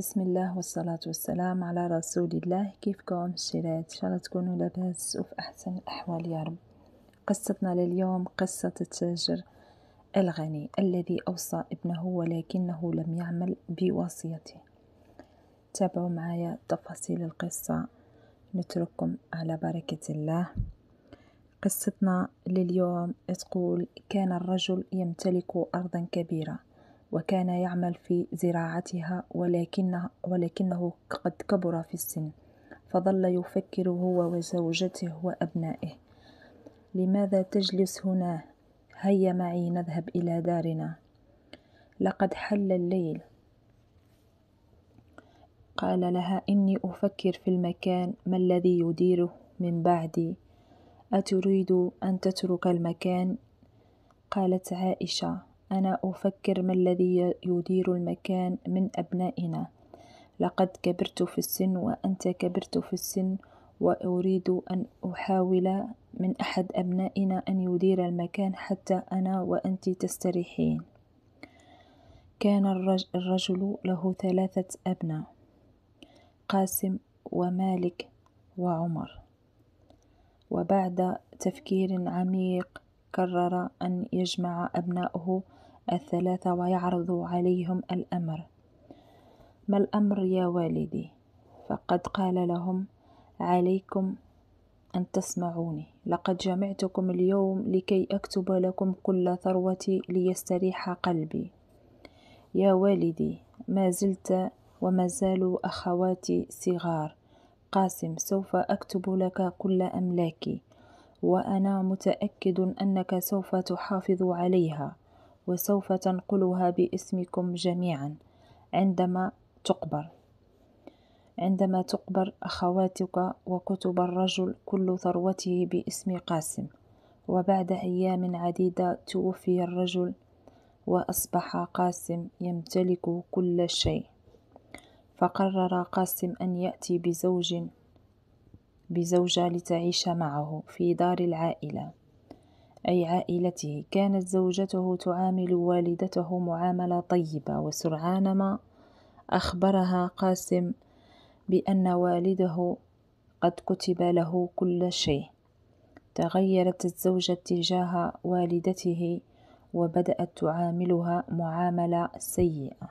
بسم الله والصلاة والسلام على رسول الله كيفكم الشيرات إن شاء الله تكونوا لاباس وفي أحسن الأحوال يا رب قصتنا لليوم قصة التاجر الغني الذي أوصى ابنه ولكنه لم يعمل بوصيته تابعوا معايا تفاصيل القصة نترككم على بركة الله قصتنا لليوم تقول كان الرجل يمتلك أرضا كبيرة وكان يعمل في زراعتها ولكنه, ولكنه قد كبر في السن فظل يفكر هو وزوجته وأبنائه لماذا تجلس هنا هيا معي نذهب إلى دارنا لقد حل الليل قال لها إني أفكر في المكان ما الذي يديره من بعدي أتريد أن تترك المكان قالت عائشة أنا أفكر ما الذي يدير المكان من أبنائنا لقد كبرت في السن وأنت كبرت في السن وأريد أن أحاول من أحد أبنائنا أن يدير المكان حتى أنا وأنت تستريحين كان الرجل له ثلاثة أبناء قاسم ومالك وعمر وبعد تفكير عميق قرر أن يجمع أبنائه الثلاثة ويعرض عليهم الأمر ما الأمر يا والدي فقد قال لهم عليكم أن تسمعوني لقد جمعتكم اليوم لكي أكتب لكم كل ثروتي ليستريح قلبي يا والدي ما زلت وما زالوا أخواتي صغار قاسم سوف أكتب لك كل أملاكي وأنا متأكد أنك سوف تحافظ عليها وسوف تنقلها باسمكم جميعا عندما تقبر عندما تقبر أخواتك وكتب الرجل كل ثروته باسم قاسم وبعد أيام عديدة توفي الرجل وأصبح قاسم يمتلك كل شيء فقرر قاسم أن يأتي بزوج بزوجة لتعيش معه في دار العائلة أي عائلته كانت زوجته تعامل والدته معاملة طيبة وسرعان ما أخبرها قاسم بأن والده قد كتب له كل شيء تغيرت الزوجة تجاه والدته وبدأت تعاملها معاملة سيئة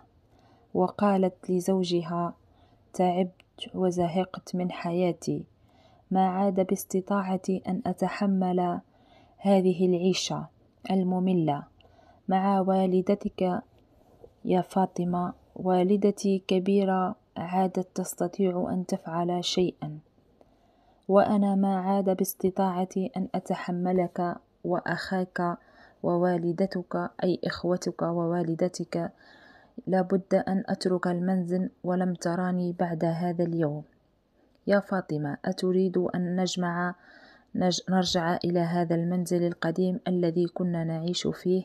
وقالت لزوجها تعبت وزهقت من حياتي ما عاد باستطاعتي أن أتحمل هذه العيشة المملة مع والدتك يا فاطمة والدتي كبيرة عادت تستطيع أن تفعل شيئا وأنا ما عاد باستطاعتي أن أتحملك وأخاك ووالدتك أي إخوتك ووالدتك لابد أن أترك المنزل ولم تراني بعد هذا اليوم يا فاطمة أتريد أن نجمع نرجع إلى هذا المنزل القديم الذي كنا نعيش فيه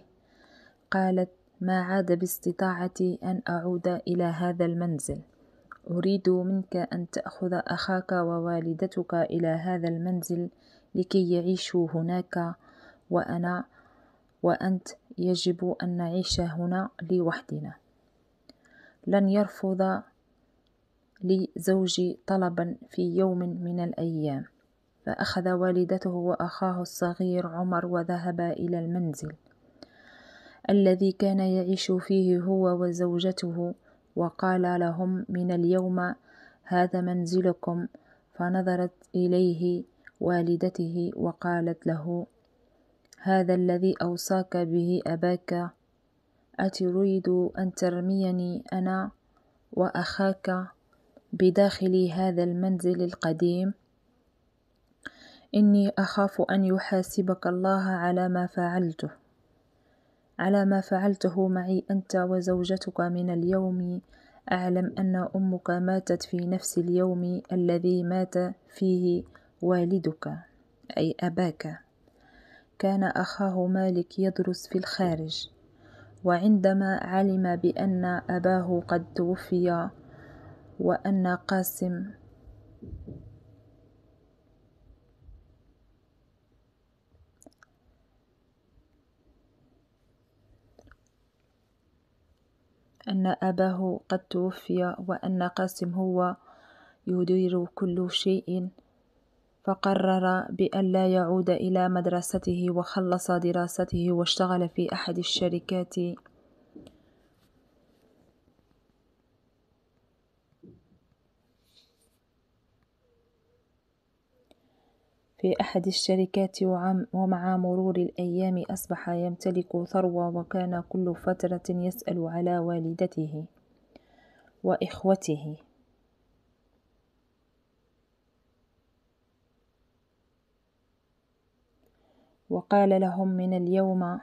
قالت ما عاد باستطاعتي أن أعود إلى هذا المنزل أريد منك أن تأخذ أخاك ووالدتك إلى هذا المنزل لكي يعيشوا هناك وأنا وأنت يجب أن نعيش هنا لوحدنا لن يرفض لي زوجي طلبا في يوم من الأيام فأخذ والدته وأخاه الصغير عمر وذهبا إلى المنزل الذي كان يعيش فيه هو وزوجته وقال لهم من اليوم هذا منزلكم فنظرت إليه والدته وقالت له هذا الذي أوصاك به أباك أتريد أن ترميني أنا وأخاك بداخل هذا المنزل القديم إني أخاف أن يحاسبك الله على ما فعلته على ما فعلته معي أنت وزوجتك من اليوم أعلم أن أمك ماتت في نفس اليوم الذي مات فيه والدك أي أباك كان أخاه مالك يدرس في الخارج وعندما علم بأن أباه قد توفي وأن قاسم أن أباه قد توفي وأن قاسم هو يدير كل شيء فقرر بأن لا يعود إلى مدرسته وخلص دراسته واشتغل في أحد الشركات في أحد الشركات ومع مرور الأيام أصبح يمتلك ثروة وكان كل فترة يسأل على والدته وإخوته وقال لهم من اليوم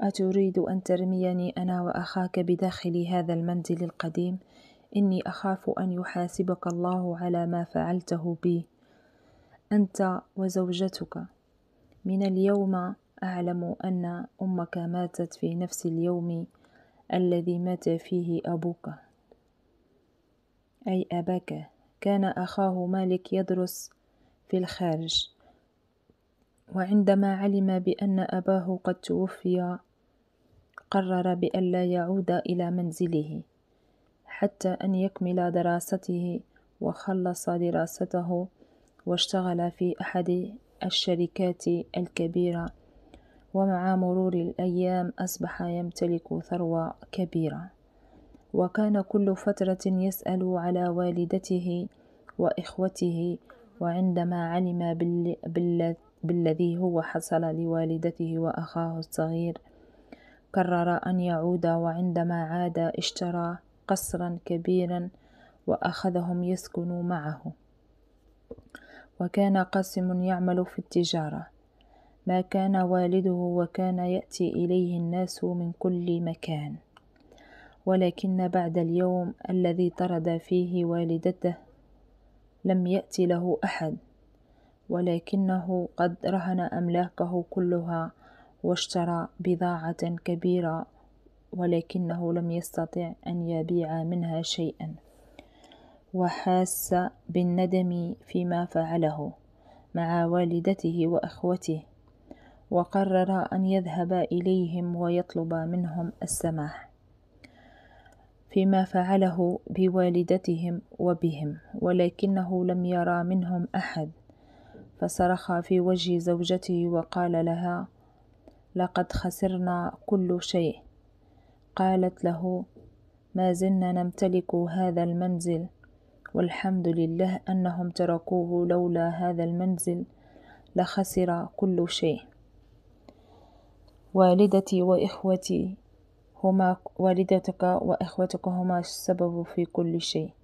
أتريد أن ترميني أنا وأخاك بداخل هذا المنزل القديم؟ إني أخاف أن يحاسبك الله على ما فعلته بي أنت وزوجتك من اليوم أعلم أن أمك ماتت في نفس اليوم الذي مات فيه أبوك أي أباك كان أخاه مالك يدرس في الخارج وعندما علم بأن أباه قد توفي قرر بأن لا يعود إلى منزله حتى أن يكمل دراسته وخلص دراسته واشتغل في أحد الشركات الكبيرة ومع مرور الأيام أصبح يمتلك ثروة كبيرة وكان كل فترة يسأل على والدته وإخوته وعندما علم بالذي هو حصل لوالدته وأخاه الصغير قرر أن يعود وعندما عاد اشترى قصرا كبيرا وأخذهم يسكنوا معه وكان قاسم يعمل في التجارة ما كان والده وكان يأتي إليه الناس من كل مكان ولكن بعد اليوم الذي طرد فيه والدته لم يأتي له أحد ولكنه قد رهن أملاكه كلها واشترى بضاعة كبيرة ولكنه لم يستطع أن يبيع منها شيئا وحاس بالندم فيما فعله مع والدته وأخوته وقرر أن يذهب إليهم ويطلب منهم السماح فيما فعله بوالدتهم وبهم ولكنه لم يرى منهم أحد فصرخ في وجه زوجته وقال لها لقد خسرنا كل شيء قالت له ما زلنا نمتلك هذا المنزل والحمد لله انهم تركوه لولا هذا المنزل لخسر كل شيء والدتي واخوتي هما والدتك واخوتك هما السبب في كل شيء